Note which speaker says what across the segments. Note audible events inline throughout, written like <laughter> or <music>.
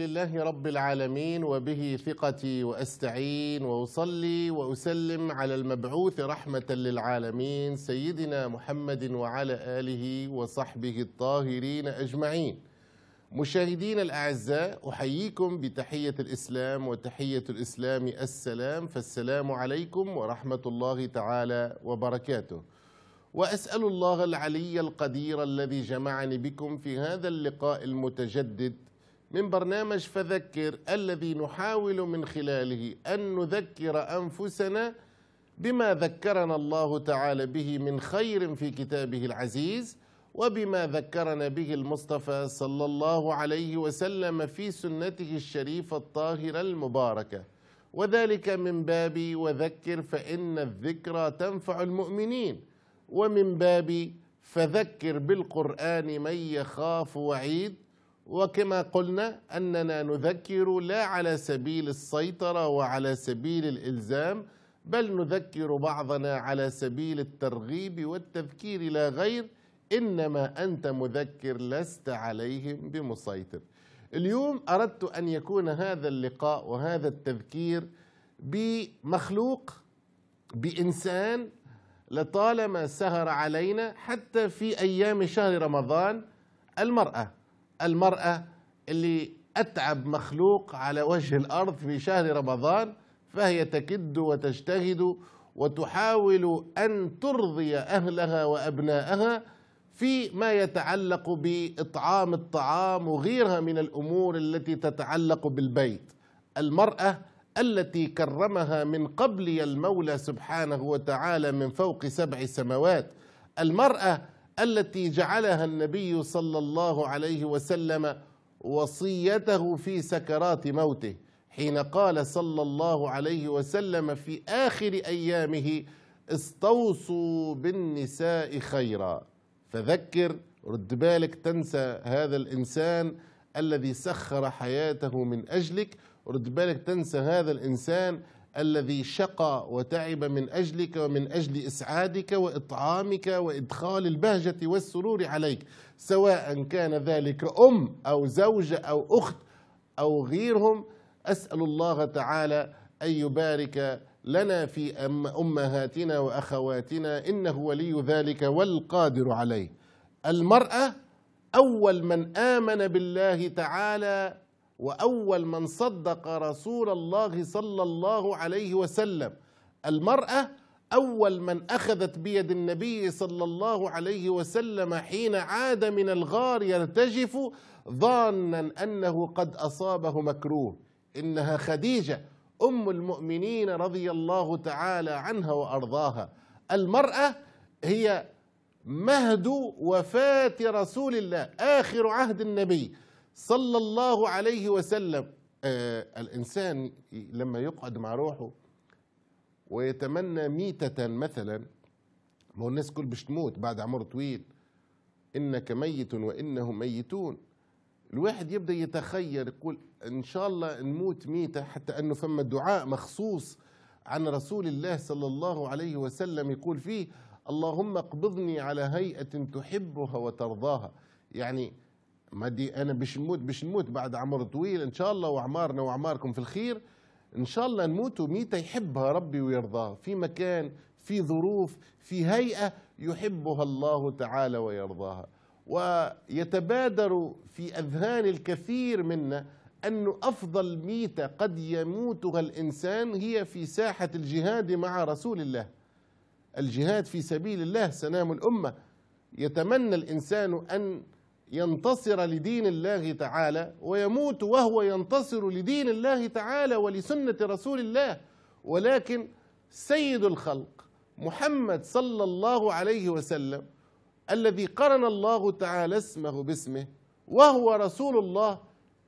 Speaker 1: لله رب العالمين وبه ثقتي واستعين واصلي واسلم على المبعوث رحمه للعالمين سيدنا محمد وعلى اله وصحبه الطاهرين اجمعين. مشاهدينا الاعزاء احييكم بتحيه الاسلام وتحيه الاسلام السلام فالسلام عليكم ورحمه الله تعالى وبركاته. واسال الله العلي القدير الذي جمعني بكم في هذا اللقاء المتجدد من برنامج فذكر الذي نحاول من خلاله أن نذكر أنفسنا بما ذكرنا الله تعالى به من خير في كتابه العزيز وبما ذكرنا به المصطفى صلى الله عليه وسلم في سنته الشريفة الطاهرة المباركة وذلك من باب وذكر فإن الذكرى تنفع المؤمنين ومن باب فذكر بالقرآن من يخاف وعيد وكما قلنا أننا نذكر لا على سبيل السيطرة وعلى سبيل الإلزام بل نذكر بعضنا على سبيل الترغيب والتذكير لا غير إنما أنت مذكر لست عليهم بمسيطر اليوم أردت أن يكون هذا اللقاء وهذا التذكير بمخلوق بإنسان لطالما سهر علينا حتى في أيام شهر رمضان المرأة المرأة اللي أتعب مخلوق على وجه الأرض في شهر رمضان فهي تكد وتجتهد وتحاول أن ترضي أهلها وأبنائها في ما يتعلق بإطعام الطعام وغيرها من الأمور التي تتعلق بالبيت المرأة التي كرمها من قبل المولى سبحانه وتعالى من فوق سبع سماوات المرأة التي جعلها النبي صلى الله عليه وسلم وصيته في سكرات موته حين قال صلى الله عليه وسلم في آخر أيامه استوصوا بالنساء خيرا فذكر رد بالك تنسى هذا الإنسان الذي سخر حياته من أجلك رد بالك تنسى هذا الإنسان الذي شقى وتعب من اجلك ومن اجل اسعادك واطعامك وادخال البهجه والسرور عليك سواء كان ذلك ام او زوجه او اخت او غيرهم اسال الله تعالى ان يبارك لنا في أم امهاتنا واخواتنا انه ولي ذلك والقادر عليه المراه اول من امن بالله تعالى واول من صدق رسول الله صلى الله عليه وسلم المراه اول من اخذت بيد النبي صلى الله عليه وسلم حين عاد من الغار يرتجف ظانا انه قد اصابه مكروه انها خديجه ام المؤمنين رضي الله تعالى عنها وارضاها المراه هي مهد وفاه رسول الله اخر عهد النبي صلى الله عليه وسلم آه الإنسان لما يقعد مع روحه ويتمنى ميتة مثلا ما هو الناس كل باش تموت بعد عمر طويل إنك ميت وإنهم ميتون الواحد يبدأ يتخيل يقول إن شاء الله نموت ميتة حتى أنه فما دعاء مخصوص عن رسول الله صلى الله عليه وسلم يقول فيه اللهم اقبضني على هيئة تحبها وترضاها يعني ما دي انا باش نموت باش نموت بعد عمر طويل ان شاء الله واعمارنا واعماركم في الخير ان شاء الله نموتوا ميتة يحبها ربي ويرضاه في مكان في ظروف في هيئة يحبها الله تعالى ويرضاها ويتبادر في أذهان الكثير منا أن أفضل ميتة قد يموتها الإنسان هي في ساحة الجهاد مع رسول الله الجهاد في سبيل الله سنام الأمة يتمنى الإنسان أن ينتصر لدين الله تعالى ويموت وهو ينتصر لدين الله تعالى ولسنة رسول الله ولكن سيد الخلق محمد صلى الله عليه وسلم الذي قرن الله تعالى اسمه باسمه وهو رسول الله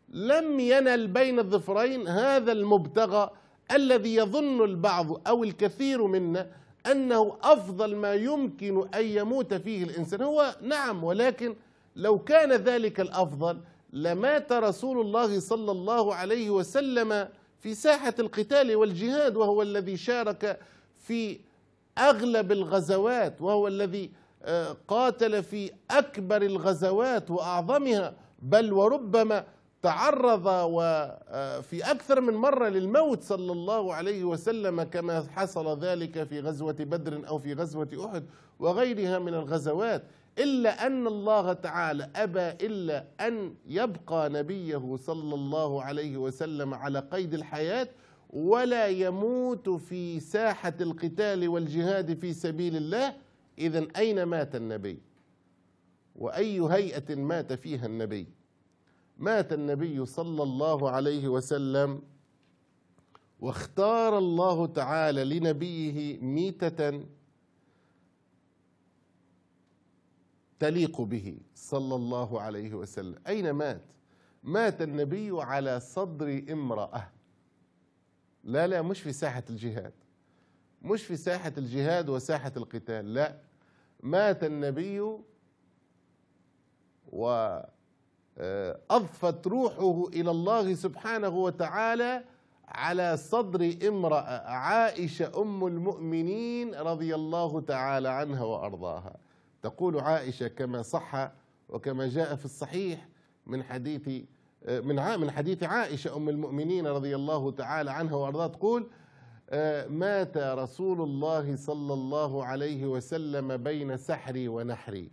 Speaker 1: لم ينل بين الظفرين هذا المبتغى الذي يظن البعض او الكثير منا انه افضل ما يمكن ان يموت فيه الانسان هو نعم ولكن لو كان ذلك الافضل لمات رسول الله صلى الله عليه وسلم في ساحه القتال والجهاد وهو الذي شارك في اغلب الغزوات وهو الذي آه، قاتل في اكبر الغزوات واعظمها بل وربما تعرض وفي آه، أكثر من مرة للموت صلى الله عليه وسلم كما حصل ذلك في غزوة بدر أو في غزوة أحد وغيرها من الغزوات إلا أن الله تعالى أبى إلا أن يبقى نبيه صلى الله عليه وسلم على قيد الحياة ولا يموت في ساحة القتال والجهاد في سبيل الله إذا أين مات النبي وأي هيئة مات فيها النبي مات النبي صلى الله عليه وسلم واختار الله تعالى لنبيه ميتة تليق به صلى الله عليه وسلم أين مات؟ مات النبي على صدر امرأة لا لا مش في ساحة الجهاد مش في ساحة الجهاد وساحة القتال لا مات النبي و آه، أضفت روحه إلى الله سبحانه وتعالى على صدر امرأة عائشة أم المؤمنين رضي الله تعالى عنها وأرضاها تقول عائشة كما صح وكما جاء في الصحيح من حديث آه، من من حديث عائشة أم المؤمنين رضي الله تعالى عنها وأرضاها تقول آه، مات رسول الله صلى الله عليه وسلم بين سحري ونحري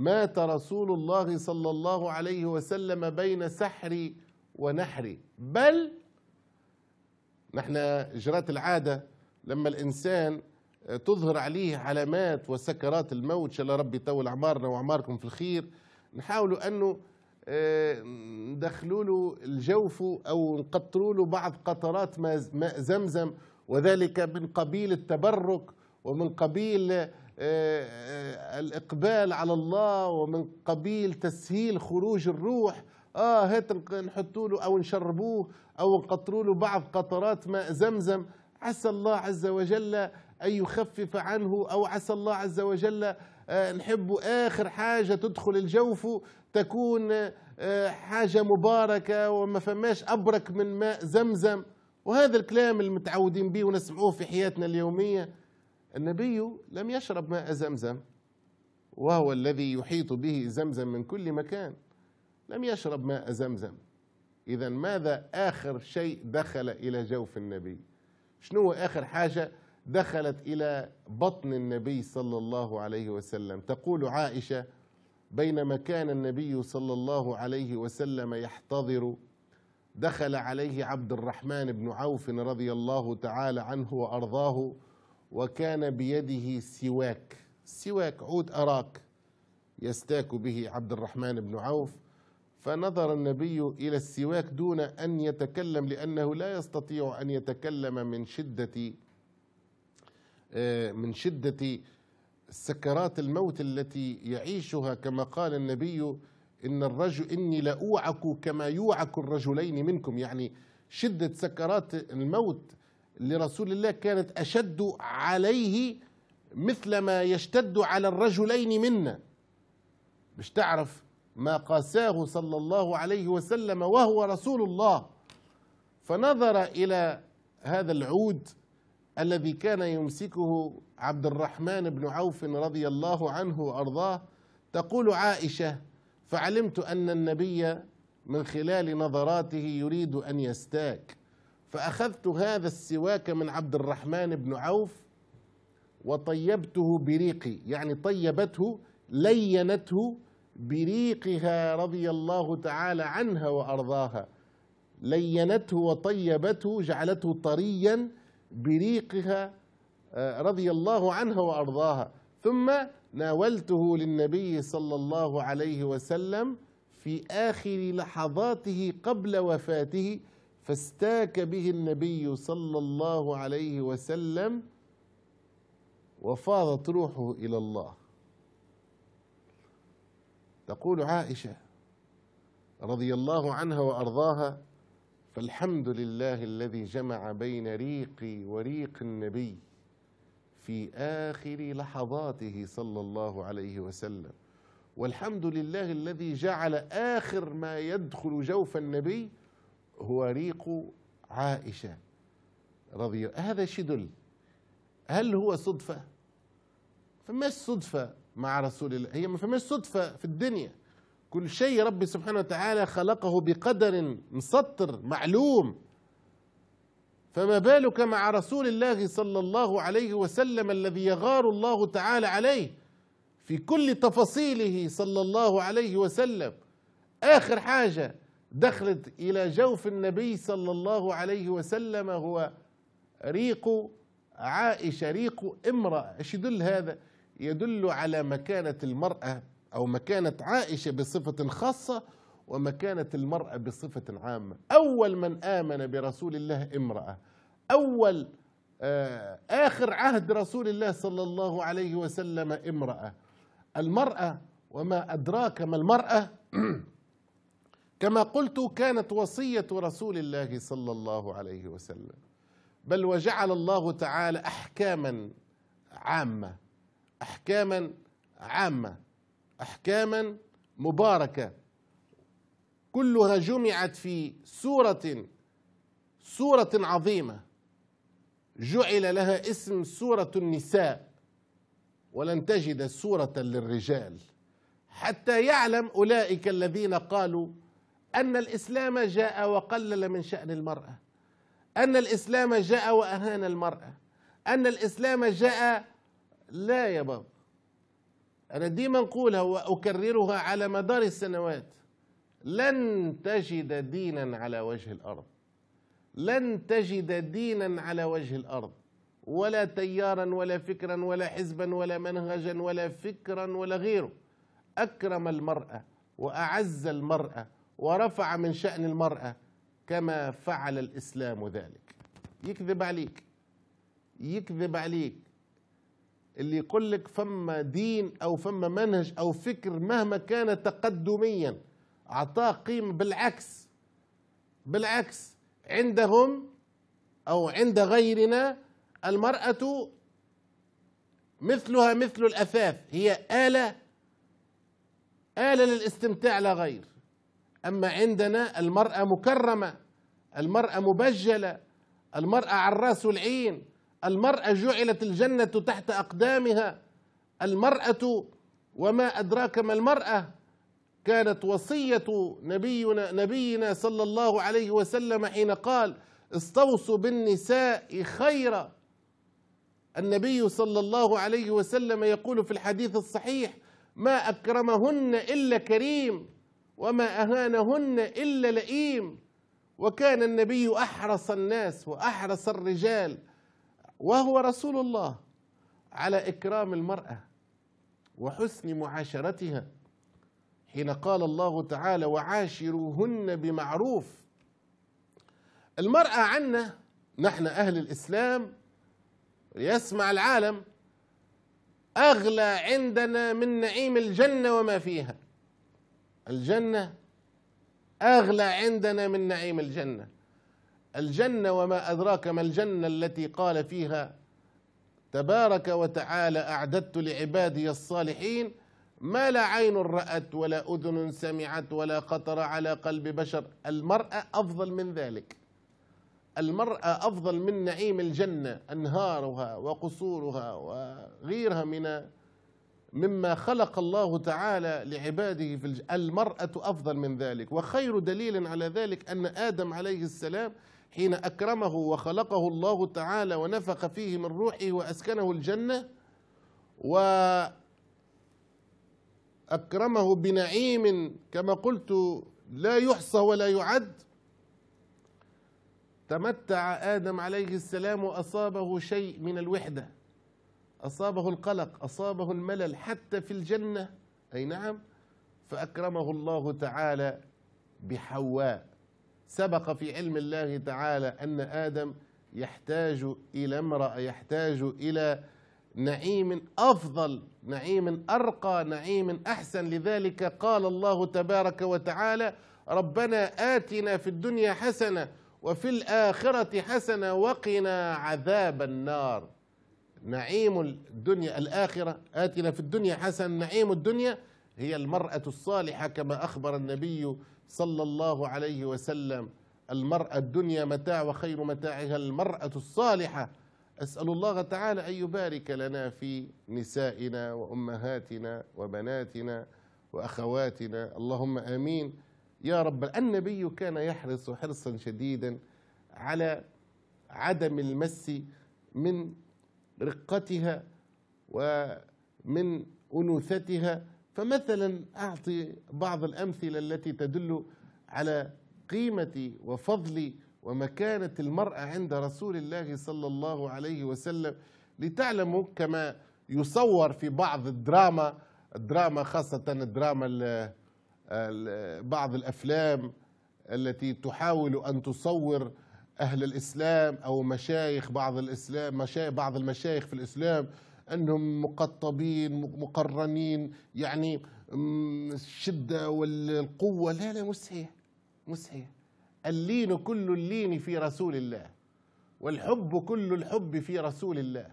Speaker 1: مات رسول الله صلى الله عليه وسلم بين سحري ونحري بل نحن جرات العادة لما الإنسان تظهر عليه علامات وسكرات الموت شاء الله ربي يطول أعمارنا وأعماركم في الخير نحاولوا أنه ندخلوا له الجوف أو نقطروا له بعض قطرات ماء زمزم وذلك من قبيل التبرك ومن قبيل آه، آه، الإقبال على الله ومن قبيل تسهيل خروج الروح اه هات نحطوا له او نشربوه او نقطروا له بعض قطرات ماء زمزم عسى الله عز وجل ان يخفف عنه او عسى الله عز وجل آه، نحب اخر حاجه تدخل الجوف تكون حاجه مباركه وما فماش ابرك من ماء زمزم وهذا الكلام المتعودين به ونسمعوه في حياتنا اليوميه النبي لم يشرب ماء زمزم وهو الذي يحيط به زمزم من كل مكان لم يشرب ماء زمزم إذا ماذا آخر شيء دخل إلى جوف النبي شنو آخر حاجة دخلت إلى بطن النبي صلى الله عليه وسلم تقول عائشة بينما كان النبي صلى الله عليه وسلم يحتضر دخل عليه عبد الرحمن بن عوف رضي الله تعالى عنه وأرضاه وكان بيده سواك سواك عود أراك يستاك به عبد الرحمن بن عوف فنظر النبي إلى السواك دون أن يتكلم لأنه لا يستطيع أن يتكلم من شدة آه، من شدة سكرات الموت التي يعيشها كما قال النبي إن الرجل إني لأوعك كما يوعك الرجلين منكم يعني شدة سكرات الموت لرسول الله كانت أشد عليه مثل ما يشتد على الرجلين منا مش تعرف ما قاساه صلى الله عليه وسلم وهو رسول الله فنظر إلى هذا العود الذي كان يمسكه عبد الرحمن بن عوف رضي الله عنه وأرضاه تقول عائشة فعلمت أن النبي من خلال نظراته يريد أن يستاك فأخذت هذا السواك من عبد الرحمن بن عوف وطيبته بريقي يعني طيبته لينته بريقها رضي الله تعالى عنها وأرضاها لينته وطيبته جعلته طريا بريقها آه، رضي الله عنها وأرضاها ثم ناولته للنبي صلى الله عليه وسلم في آخر لحظاته قبل وفاته فاستاك به النبي صلى الله عليه وسلم وفاضت روحه الى الله تقول عائشه رضي الله عنها وارضاها فالحمد لله الذي جمع بين ريقي وريق النبي في اخر لحظاته صلى الله عليه وسلم والحمد لله الذي جعل اخر ما يدخل جوف النبي هو ريق عائشة رضي هذا شدل هل هو صدفة فماش صدفة مع رسول الله هي ما فماش صدفة في الدنيا كل شيء ربي سبحانه وتعالى خلقه بقدر مسطر معلوم فما بالك مع رسول الله صلى الله عليه وسلم الذي يغار الله تعالى عليه في كل تفاصيله صلى الله عليه وسلم آخر حاجة دخلت إلى جوف النبي صلى الله عليه وسلم هو ريق عائشة ريق امرأة ايش يدل هذا يدل على مكانة المرأة أو مكانة عائشة بصفة خاصة ومكانة المرأة بصفة عامة أول من آمن برسول الله امرأة أول آه، آخر عهد رسول الله صلى الله عليه وسلم امرأة المرأة وما أدراك ما المرأة <clears throat> كما قلت كانت وصية رسول الله صلى الله عليه وسلم بل وجعل الله تعالى أحكاما عامة أحكاما عامة أحكاما مباركة كلها جمعت في سورة سورة عظيمة جعل لها اسم سورة النساء ولن تجد سورة للرجال حتى يعلم أولئك الذين قالوا أن الإسلام جاء وقلل من شأن المرأة أن الإسلام جاء وأهان المرأة أن الإسلام جاء لا يا بابا أنا ديما نقولها وأكررها على مدار السنوات لن تجد دينا على وجه الأرض لن تجد دينا على وجه الأرض ولا تيارا ولا فكرا ولا حزبا ولا منهجا ولا فكرا ولا غيره أكرم المرأة وأعز المرأة ورفع من شأن المرأة كما فعل الإسلام ذلك يكذب عليك يكذب عليك اللي يقول لك فما دين أو فما منهج أو فكر مهما كان تقدميا أعطاه قيمة بالعكس بالعكس عندهم أو عند غيرنا المرأة مثلها مثل الأثاث هي آلة آلة للاستمتاع لا غير أما عندنا المرأة مكرمة المرأة مبجلة المرأة عراس العين المرأة جعلت الجنة تحت أقدامها المرأة وما أدراك ما المرأة كانت وصية نبينا نبينا صلى الله عليه وسلم حين قال استوصوا بالنساء خيرا النبي صلى الله عليه وسلم يقول في الحديث الصحيح ما أكرمهن إلا كريم وما أهانهن إلا لئيم وكان النبي أحرص الناس وأحرص الرجال وهو رسول الله على إكرام المرأة وحسن معاشرتها حين قال الله تعالى وعاشروهن بمعروف المرأة عنا نحن أهل الإسلام يسمع العالم أغلى عندنا من نعيم الجنة وما فيها الجنة أغلى عندنا من نعيم الجنة الجنة وما أدراك ما الجنة التي قال فيها تبارك وتعالى أعددت لعبادي الصالحين ما لا عين رأت ولا أذن سمعت ولا خطر على قلب بشر المرأة أفضل من ذلك المرأة أفضل من نعيم الجنة أنهارها وقصورها وغيرها من مما خلق الله تعالى لعباده في المرأة أفضل من ذلك وخير دليل على ذلك أن آدم عليه السلام حين أكرمه وخلقه الله تعالى ونفخ فيه من روحه وأسكنه الجنة وأكرمه بنعيم كما قلت لا يحصى ولا يعد تمتع آدم عليه السلام وأصابه شيء من الوحدة أصابه القلق أصابه الملل حتى في الجنة أي نعم فأكرمه الله تعالى بحواء سبق في علم الله تعالى أن آدم يحتاج إلى امرأة يحتاج إلى نعيم أفضل نعيم أرقى نعيم أحسن لذلك قال الله تبارك وتعالى ربنا آتنا في الدنيا حسنة وفي الآخرة حسنة وقنا عذاب النار نعيم الدنيا الآخرة آتنا في الدنيا حسن نعيم الدنيا هي المرأة الصالحة كما أخبر النبي صلى الله عليه وسلم المرأة الدنيا متاع وخير متاعها المرأة الصالحة أسأل الله تعالى أن يبارك لنا في نسائنا وأمهاتنا وبناتنا وأخواتنا اللهم آمين يا رب النبي كان يحرص حرصا شديدا على عدم المس من رقتها ومن أنوثتها فمثلا أعطي بعض الأمثلة التي تدل على قيمة وفضل ومكانة المرأة عند رسول الله صلى الله عليه وسلم لتعلموا كما يصور في بعض الدراما الدراما خاصة الدراما الـ ال بعض الأفلام التي تحاول أن تصور أهل الإسلام أو مشايخ بعض الإسلام مشايخ بعض المشايخ في الإسلام أنهم مقطبين مقرنين يعني الشدة والقوة لا لا مش صحيح مش صحيح اللين كل اللين في رسول الله والحب كل الحب في رسول الله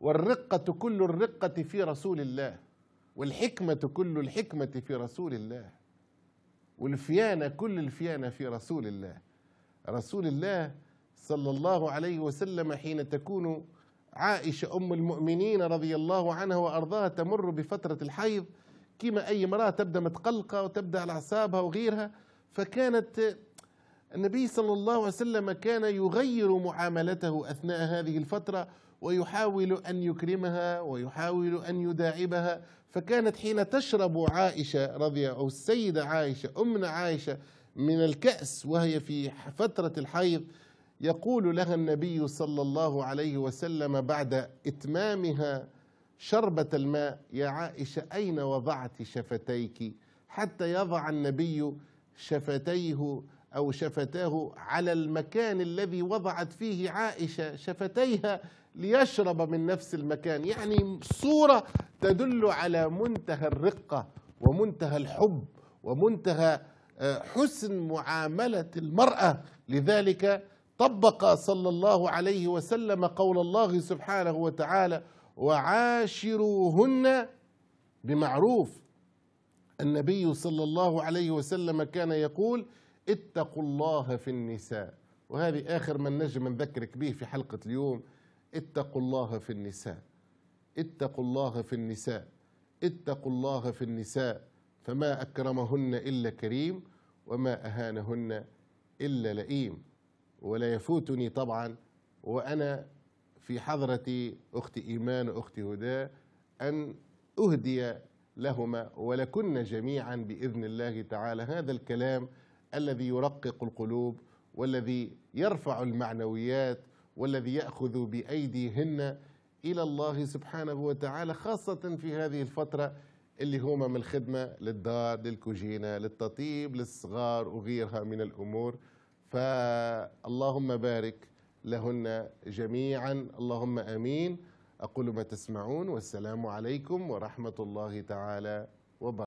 Speaker 1: والرقة كل الرقة في رسول الله والحكمة كل الحكمة في رسول الله والفيانة كل الفيانة في رسول الله رسول الله صلى الله عليه وسلم حين تكون عائشة أم المؤمنين رضي الله عنها وأرضاها تمر بفترة الحيض كما أي امرأة تبدأ متقلقة وتبدأ على أعصابها وغيرها فكانت النبي صلى الله عليه وسلم كان يغير معاملته أثناء هذه الفترة ويحاول أن يكرمها ويحاول أن يداعبها فكانت حين تشرب عائشة رضي أو السيدة عائشة أمنا عائشة من الكأس وهي في فترة الحيض يقول لها النبي صلى الله عليه وسلم بعد إتمامها شربة الماء يا عائشة أين وضعت شفتيك حتى يضع النبي شفتيه أو شفتاه على المكان الذي وضعت فيه عائشة شفتيها ليشرب من نفس المكان يعني صورة تدل على منتهى الرقة ومنتهى الحب ومنتهى آه، حسن معاملة المرأة لذلك طبق صلى الله عليه وسلم قول الله سبحانه وتعالى وعاشروهن بمعروف النبي صلى الله عليه وسلم كان يقول اتقوا الله في النساء وهذه آخر ما نجم نذكرك به في حلقة اليوم اتقوا الله في النساء اتقوا الله في النساء اتقوا الله في النساء فما أكرمهن إلا كريم وما أهانهن إلا لئيم ولا يفوتني طبعا وأنا في حضرة أختي إيمان وأختي هدى أن أهدي لهما ولكن جميعا بإذن الله تعالى هذا الكلام الذي يرقق القلوب والذي يرفع المعنويات والذي يأخذ بأيديهن إلى الله سبحانه وتعالى خاصة في هذه الفترة اللي هما من الخدمة للدار للكوجينة للتطيب للصغار وغيرها من الأمور فاللهم بارك لهن جميعا اللهم امين اقول ما تسمعون والسلام عليكم ورحمه الله تعالى وبركاته